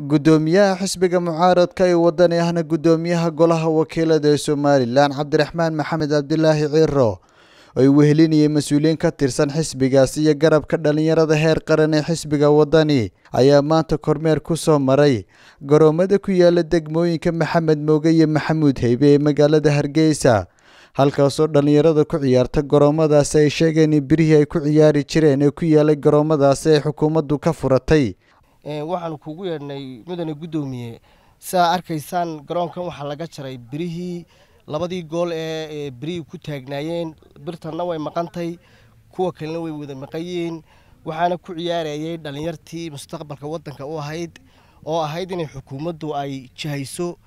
guddoomiyaha xisbiga mucaaradka ee wadani ahna guddoomiyaha golaha wakiilada ee somalilan cabdiraxmaan maxamed cabdilaahi ciiro ay wehelinayay mas-uuliyiin ka tirsan xisbigaas iyo garabka dhallinyarada heer qaran ee xisbiga waddani ayaa maanta kormeer ku soo maray garoommada ku yaalla degmooyinka maxamed mooge iyo maxamuud heybe ee magaalada hargeysa halkaasoo dhallinyarada ku ciyaarta garoommadaasi ay sheegeen in birihii ay ku ciyaari jireen ee ku yaalay garoommadaasi ay xukuumaddu ka furatay waxaan kuugu yeedhnay mudane guddoomiye siaa arkaysaan garoonkan waxaa laga jaray birihii labadii gool ee birihii ku taagnaayeen birtanna way maqantay kuwa kalena way wada maqayeen waxaana ku ciyaarayay dhallinyartii mustaqbalka waddanka u ahayd oo ahayd inay xukuumaddu ay jihayso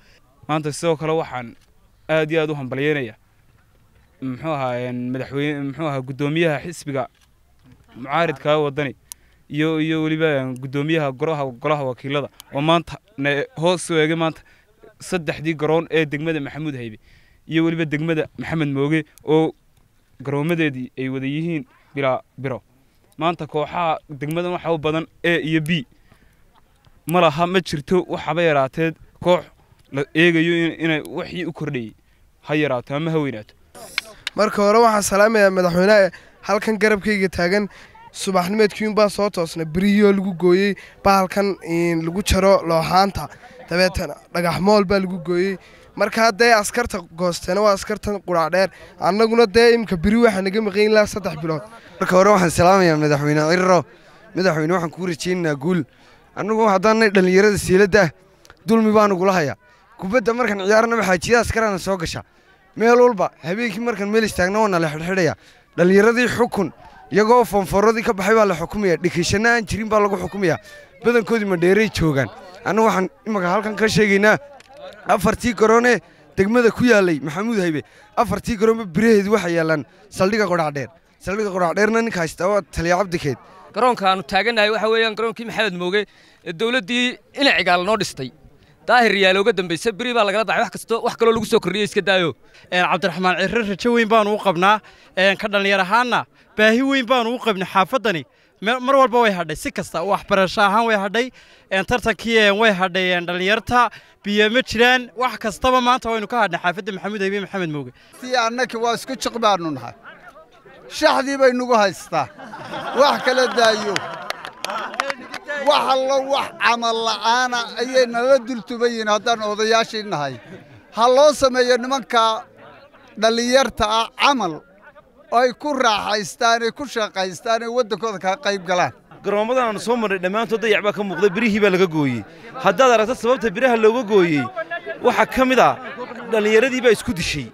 maanta sidoo kale waxaan aada iyo aad u hambalyeynayaa muxuu ahaa madaxweyne muxuu ahaa guddoomiyaha xisbiga mucaaridka waddani iyo iyo weliba guddoomiyaha goraha golaha wakiilada oo maanta hoos eegay maanta saddexdii garoon ee degmada maxamuud haybe iyo weliba degmada maxamed mooge oo garoomadeedii ay wada yihiin bilaa biro maanta kooxaha degmadan waxa u badan a iyo b ma laha ma jirto waxaba yaraateed koox la eegayo inay waxii u kordhayey ha yaraato ama ha weynaato marka hore waxaan salaamayaa madaxweyneha halkan garabkayga taagan subaxnimeedkiiunbaa soo toosnay beriyo lagu gooyey bahalkan lagu jaro looxaanta dabeetana dhagaxmool baa lagu gooyey markaa dee askarta goosteena waa askartan quraacdheer annaguna dee imka beri waxaa naga maqayn lahaa saddex bilood marka hore waxaan salaamayaa madaxweyne cirro madaxweyne waxaan kuu rajaynaynaa guul annagu haddaannay dhallinyarada siiladdaah dulmi baanu gula hayaa kubadda markaan ciyaarnaba xaajiya askaraana soo gashaa meel walba habeenkii markaan meel istaagna waana la xidhxidhaya dhallinyaradii xukun iyagoo foonfooradii ka baxay baa la xukumaya dhekeyshana aan jirin baa lagu xukumayaa badankoodii madheeray joogaan annugu waxaan imaka halkan ka sheegaynaa afartii garoonee degmada ku yaalay maxamuud haybe afartii garoonba biraheedu waxaa yaalaan saldhiga qodhacdheer saldhiga qodhacdheerna ninka haysta waa taliya cabdikeed garoonka aanu taaganahay waxa weeyaan garoonkii maxamed mooge ee dowladdii inacigaal noo dhistay daahir yaal uga dambeysay beri baa lagala daay wax kasto wax kaloo lagu soo kordhiyay iska daayo cabdiraxmaan cirre rajo weyn baan u qabnaa ka dhallinyar ahaanna baahi weyn baan u qabnay xaafaddani mar walba way hadhay si kasta waxbarasho ahaan way hadhay tartankii way hadhay dhallinyarta biyo ma jiraan wax kastaba maanta waynu ka hadhnay xaafadda maxamuud habiye maxamed mooge si annaki waa isku jiq baanu nahay shaxdii bay nagu haystaa wax kala daayo wax allo wax camal la'aana ayay nala dultumayiin haddaan odayaashii nahay ha loo sameeyo nimanka dhallinyarta ah camal oo ay ku raaxaystaan ay ku shaqaystaan ay waddankooda kaga qayb galaan garoomadan aanu soo marnay dhammaantood dayac baa ka muuqday birihii baa laga gooyey haddaad aragto sababta biraha looga gooyey waxaa ka mid a ah, dhallinyaradii baa isku dishay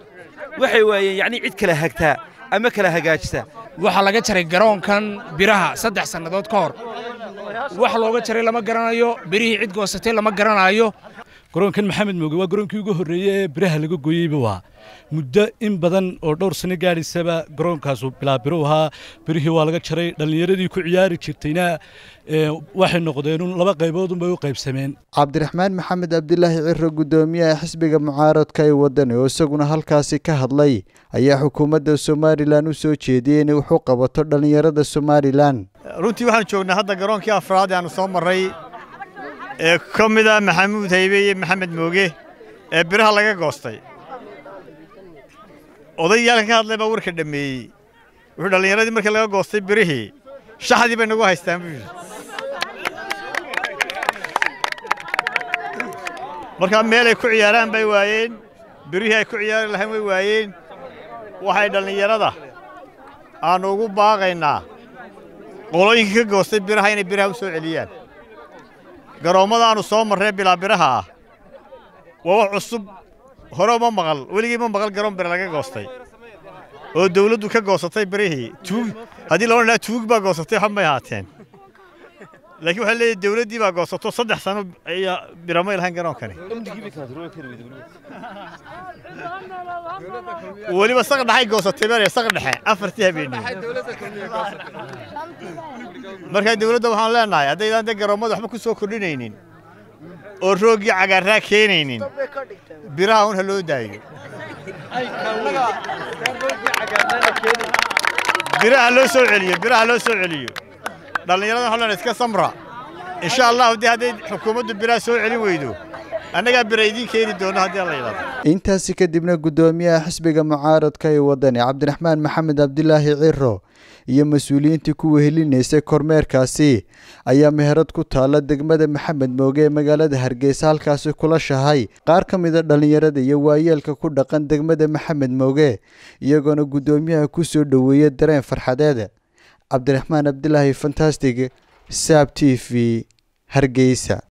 waxay waayeen yacnii cid kala hagtaa ama kala hagaajisa waxaa laga jaray garoonkan biraha saddex sannadood ka hor wax looga jaray lama garanayo birihii cid goosatay lama garanayo garoonkan maxamed mooge waa garoonkii ugu horreeyey ee biraha laga gooyeyba waa muddo in badan oo dhowr sano gaadhaysaba garoonkaasu bilaabiru ahaa birihii waa laga jaray dhallinyaradii ku ciyaari jirtayna waxay noqdeen laba qaybood unbay u qaybsameen cabdiraxmaan maxamed cabdilaahi ciro guddoomiyaha xisbiga mucaaradka ee waddan oo isaguna halkaasi ka hadlay ayaa xukuumadda somalilan u soo jeediyey inay wax u qabato dhallinyarada somalilan runtii waxaan joognaa hadda garoonkii afraad ee aanu soo marray ee ka mid ah maxamuud haybe iyo maxamed mooge ee biraha laga goostay odayaalkan ka hadlay baa warka dhammeeyey wuxuu dhallinyaradii markii laga goostay birihii shaxdii bay nagu haystaan buu yidhi markaa meelay ku ciyaaraan bay waayeen birihii ay ku ciyaari lahaan way waayeen waxay dhallinyarada aannu ugu baaqaynaa qolooyinkii ka goostay biraha inay biraha u soo celiyaan garoomadaanu soo marree bilaabiraha ah waa wax cusub hore uma maqal weligii ma maqal garoon bira laga goostay oo dawladdu ka goosatay birihii tuug haddii la odhan lahaa tuug baa goosatay xamay ahaateen laakiin waxaa leeyahay dawladdii baa goosato saddex sano bira may lahayn garoonkani weliba saqar dhaxay goosatay meel saqar dhexe afartii habeenii markaa dawladda waxaan leenahay haddaydaan de garoomada waxba ku kordhinaynin oo roogii cagaarraa keenaynin biraha un loo daayo biraha loo soo celiyo biraha loo soo celiyo dhallinyarada waxaan leenahay iska samra insha allahu dee hadday xukuumaddu biraha soo celin weydo annagaa bira idiin keeni doona haddii alla yidhaahdo intaasi kadibna guddoomiyaha xisbiga mucaaradka ee wadani cabdiraxmaan maxamed cabdilaahi ciro iyo mas-uuliyiintii ku wehelinaysay kormeerkaasi ayaa meherad ku taalla degmada maxamed mooge ee magaalada hargeysa halkaasi kula shahay qaar ka mida dhallinyarada iyo waayeelka ku dhaqan degmada maxamed mooge iyagoona guddoomiyaha ku soo dhoweeyey dareen farxadeed cabdiraxmaan cabdilaahi fantastic saab t v hargeysa